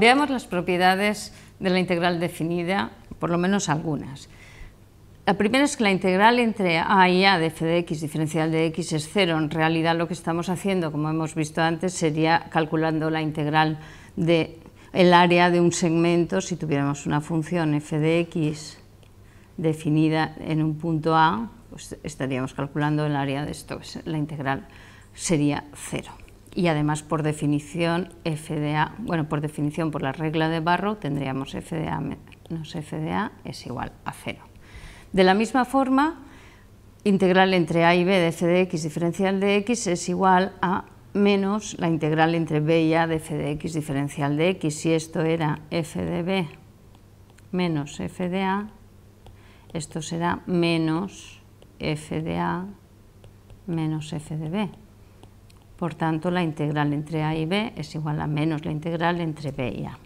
Veamos las propiedades de la integral definida, por lo menos algunas. La primera es que la integral entre a y a de f de x diferencial de x es cero. En realidad lo que estamos haciendo, como hemos visto antes, sería calculando la integral de el área de un segmento si tuviéramos una función f de x definida en un punto a, pues estaríamos calculando el área de esto, la integral sería cero y además por definición FDA, bueno, por definición por la regla de barro tendríamos FDA menos FDA es igual a cero. De la misma forma, integral entre A y B de f de x diferencial de x es igual a menos la integral entre B y A de f de x diferencial de x. Si esto era f de B menos f de A, esto será menos f de A menos f de B. Por tanto, la integral entre a y b es igual a menos la integral entre b y a.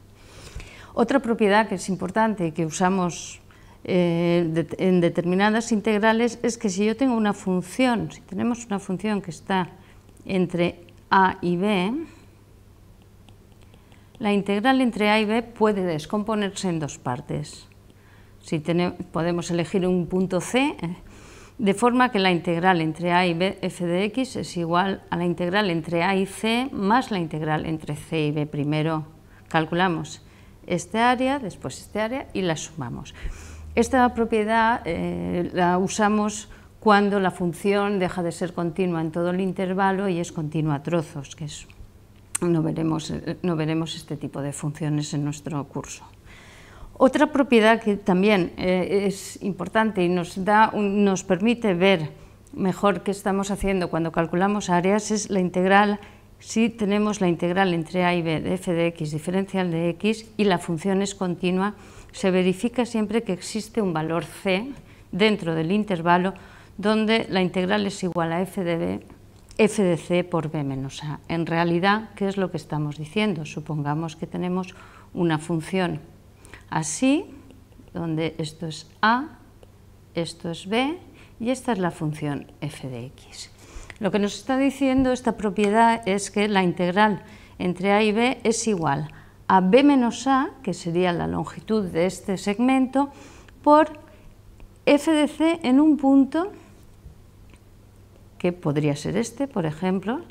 Otra propiedad que es importante y que usamos eh, en determinadas integrales es que si yo tengo una función, si tenemos una función que está entre a y b, la integral entre a y b puede descomponerse en dos partes. Si podemos elegir un punto c, de forma que la integral entre a y b f de x es igual a la integral entre a y c más la integral entre c y b primero. Calculamos este área, después este área y la sumamos. Esta propiedad eh, la usamos cuando la función deja de ser continua en todo el intervalo y es continua a trozos, que no, veremos, eh, no veremos este tipo de funciones en nuestro curso. Otra propiedad que también eh, es importante y nos, nos permite ver mejor qué estamos haciendo cuando calculamos áreas es la integral, si tenemos la integral entre a y b de f de x diferencial de x y la función es continua, se verifica siempre que existe un valor c dentro del intervalo donde la integral es igual a f de b, f de c por b menos a. En realidad, ¿qué es lo que estamos diciendo? Supongamos que tenemos una función así, donde esto es A, esto es B y esta es la función f de x. Lo que nos está diciendo esta propiedad es que la integral entre A y B es igual a B menos A, que sería la longitud de este segmento, por f de C en un punto, que podría ser este, por ejemplo,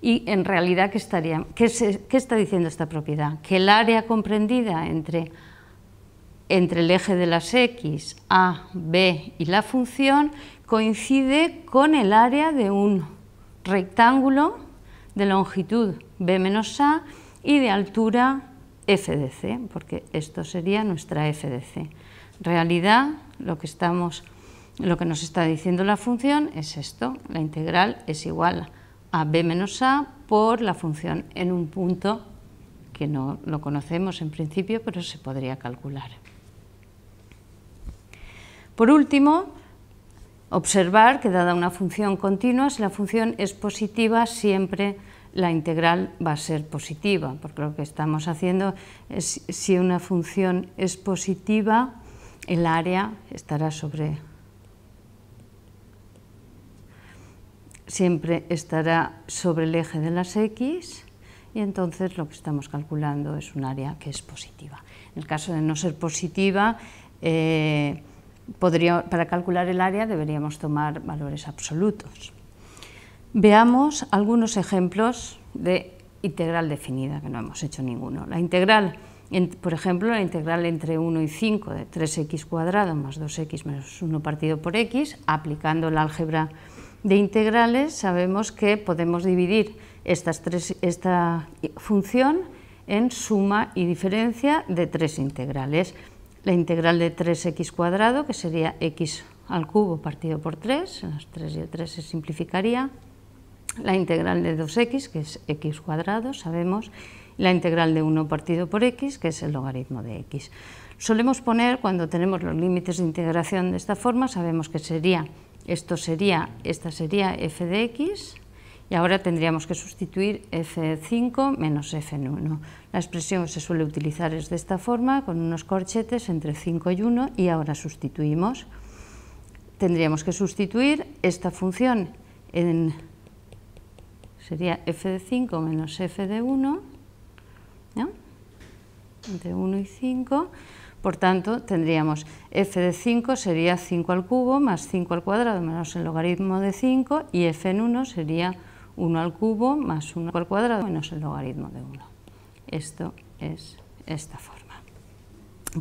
y en realidad, ¿qué, estaría, está diciendo esta propiedad? Que el área comprendida entre entre el eje de las X, A, B y la función coincide con el área de un rectángulo de longitud B menos A y de altura f de C, porque esto sería nuestra f de C. Realidad, lo que, lo que nos está diciendo la función es esto, la integral es igual a b menos a por la función en un punto que no lo conocemos en principio, pero se podría calcular. Por último, observar que dada una función continua, si la función es positiva, siempre la integral va a ser positiva, porque lo que estamos haciendo es, si una función es positiva, el área estará sobre... siempre estará sobre el eje de las X y entonces lo que estamos calculando es un área que es positiva. En el caso de no ser positiva, eh, para calcular el área deberíamos tomar valores absolutos. Veamos algunos ejemplos de integral definida, que no hemos hecho ninguno. La integral, por ejemplo, la integral entre 1 y 5 de 3x cuadrado más 2x menos 1 partido por x, aplicando el álgebra de integrales, sabemos que podemos dividir esta función en suma y diferencia de tres integrales la integral de 3x cuadrado, que sería x al cubo partido por 3, los 3 y el 3 se simplificaría, la integral de 2x, que es x cuadrado, sabemos, la integral de 1 partido por x, que es el logaritmo de x. Solemos poner, cuando tenemos los límites de integración de esta forma, sabemos que sería, esto sería, esta sería f de x, y ahora tendríamos que sustituir F5 menos F1. La expresión se suele utilizar es de esta forma, con unos corchetes entre 5 y 1 y ahora sustituimos. Tendríamos que sustituir esta función en sería f de 5 menos f de 1, ¿no? entre 1 y 5, por tanto tendríamos f de 5 sería 5 al cubo más 5 al cuadrado menos el logaritmo de 5 y f en 1 sería 1 al cubo más 1 al cuadrado menos el logaritmo de 1. Esto es esta forma.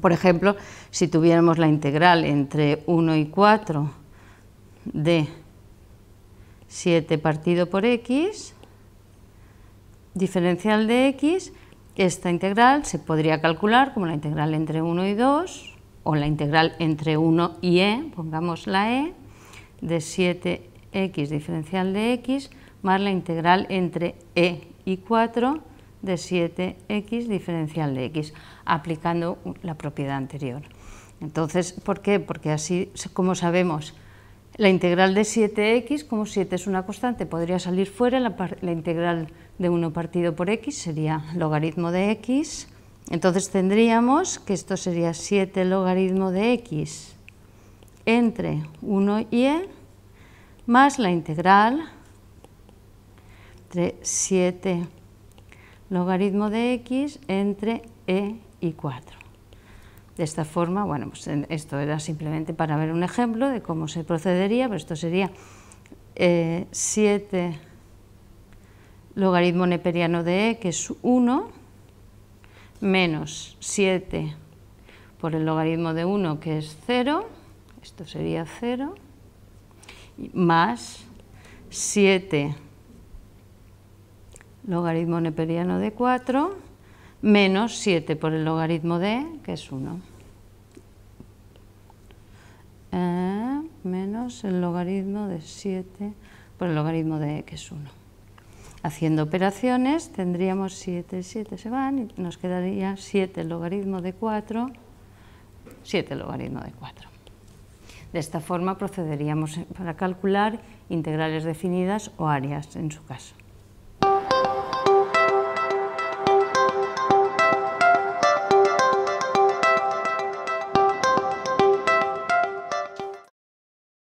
Por ejemplo, si tuviéramos la integral entre 1 y 4 de 7 partido por x, diferencial de x, esta integral se podría calcular como la integral entre 1 y 2, o la integral entre 1 y e, pongamos la e, de 7x diferencial de x más la integral entre e y 4 de 7x diferencial de x, aplicando la propiedad anterior. Entonces, ¿por qué? Porque así, como sabemos, la integral de 7x, como 7 es una constante, podría salir fuera, la, integral de 1 partido por x sería logaritmo de x, entonces tendríamos que esto sería 7 logaritmo de x entre 1 y e, más la integral entre 7 logaritmo de x entre e y 4. De esta forma, bueno, pues esto era simplemente para ver un ejemplo de cómo se procedería, pero esto sería 7 eh, logaritmo neperiano de e, que es 1, menos 7 por el logaritmo de 1, que es 0, esto sería 0, más 7 logaritmo neperiano de 4, menos 7 por el logaritmo de, que es 1. Eh, menos el logaritmo de 7 por el logaritmo de que es 1. Haciendo operaciones tendríamos 7, 7 se van y nos quedaría 7 logaritmo de 4, 7 logaritmo de 4. De esta forma procederíamos para calcular integrales definidas o áreas en su caso.